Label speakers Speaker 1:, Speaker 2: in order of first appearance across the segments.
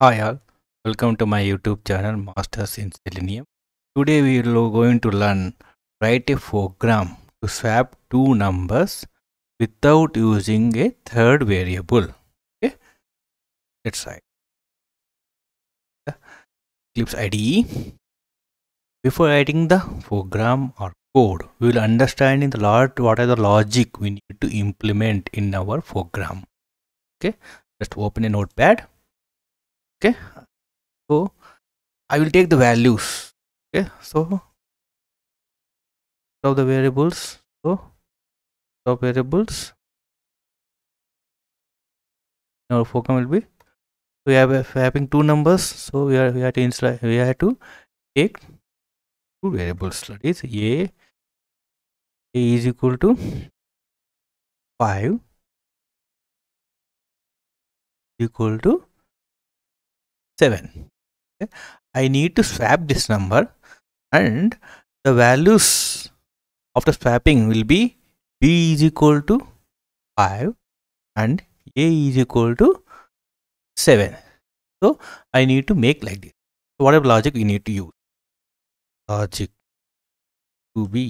Speaker 1: Hi all, welcome to my YouTube channel Masters in Selenium. Today we are going to learn write a program to swap two numbers without using a third variable. Okay, let's try. Eclipse IDE. Before writing the program or code, we will understand in the lot what are the logic we need to implement in our program. Okay, just open a notepad okay so I will take the values okay
Speaker 2: so of the variables so
Speaker 1: of variables our focus will be we have having two numbers so we are we have to we have to take two variables that is a a is equal to
Speaker 2: 5 equal to
Speaker 1: 7 okay. I need to swap this number and the values of the swapping will be b is equal to 5 and a is equal to 7 so I need to make like this so whatever logic we need to use
Speaker 2: logic to be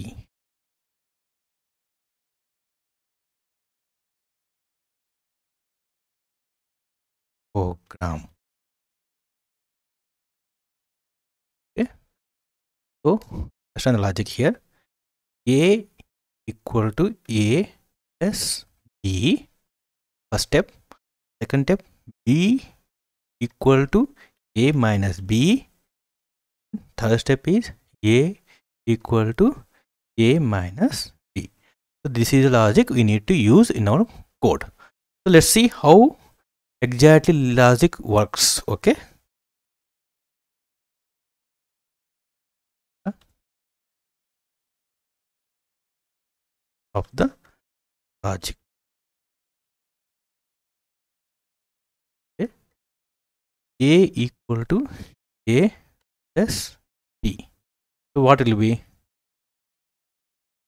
Speaker 2: program
Speaker 1: So understand the logic here. A equal to A plus B. First step. Second step B equal to A minus B. Third step is A equal to A minus B. So this is the logic we need to use in our code. So let's see how exactly logic works. Okay.
Speaker 2: of the logic, Okay. A equal to A plus B. So what will be?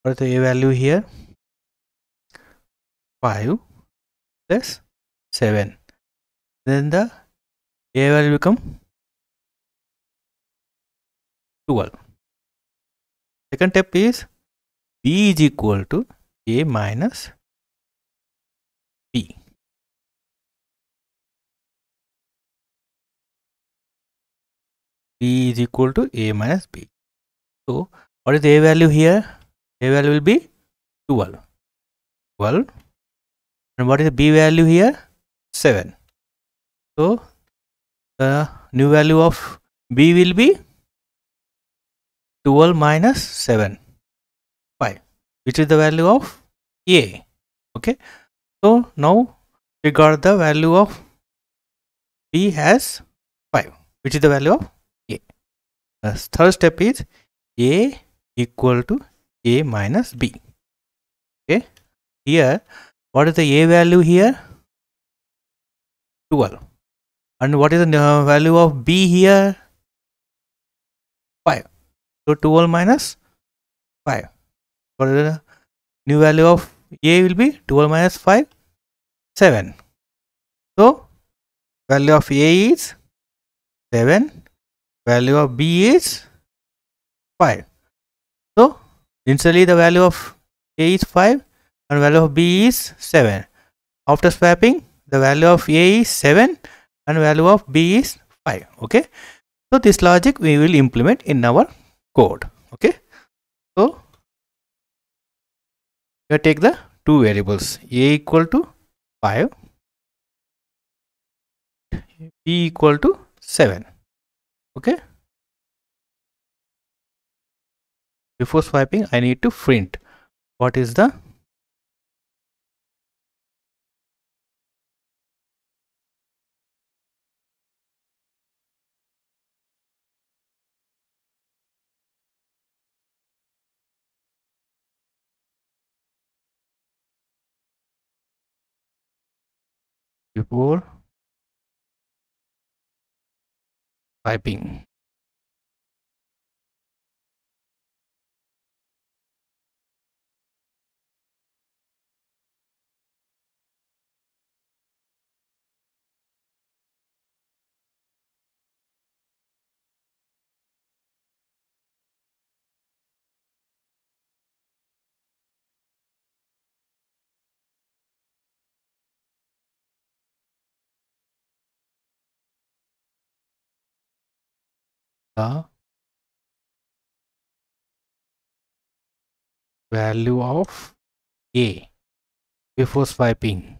Speaker 2: What is the A value here? 5 plus 7. Then the A value become 12. Second step is B is equal to a minus b. b is equal to a minus b. So what is a value here? a value will be 12. 12. And what is the b value here? 7. So
Speaker 1: the new value of b will be 12 minus 7 5 which is the value of a okay so now we got the value of b as 5 which is the value of a the third step is a equal to a minus b okay here what is the a value here 12 and what is the uh, value of b here 5 so 12 minus 5 what is the new value of a will be 12 minus 5 7 so value of a is 7 value of b is 5 so initially the value of a is 5 and value of b is 7 after swapping the value of a is 7 and value of b is 5 okay so this logic we will implement in our code okay so take the
Speaker 2: two variables a equal to 5 b equal to 7 okay before swiping i need to print what is the before typing The value of a before swiping.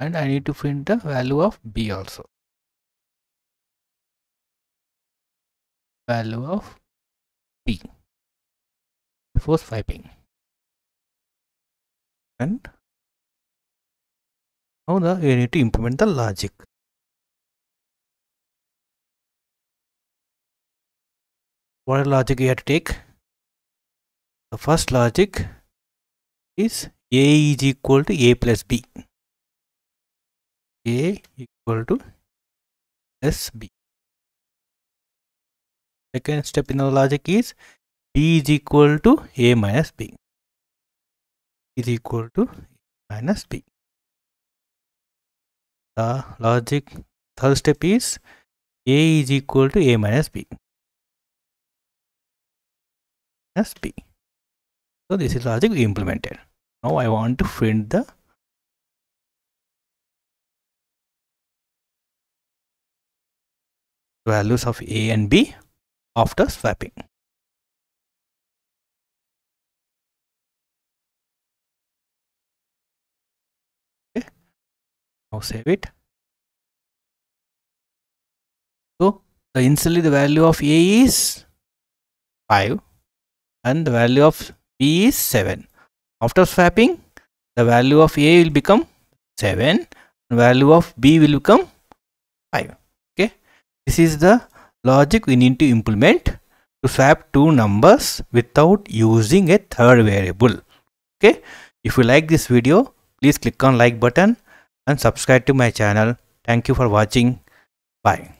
Speaker 2: And I need to print the value of b also. Value of b before swiping. And now the we need to implement the logic. What logic you have
Speaker 1: to take? The first logic is A is equal to A plus B. A equal to
Speaker 2: SB. Second step in our logic is
Speaker 1: B is equal to A minus B is equal to A minus B the logic third step is a is equal to a minus b b so this is logic we implemented now i want to
Speaker 2: print the values of a and b after swapping now save it
Speaker 1: so the initially the value of a is 5 and the value of b is 7 after swapping the value of a will become 7 and value of b will become 5 okay this is the logic we need to implement to swap two numbers without using a third variable okay if you like this video please click on like button and subscribe to my channel. Thank you for watching. Bye.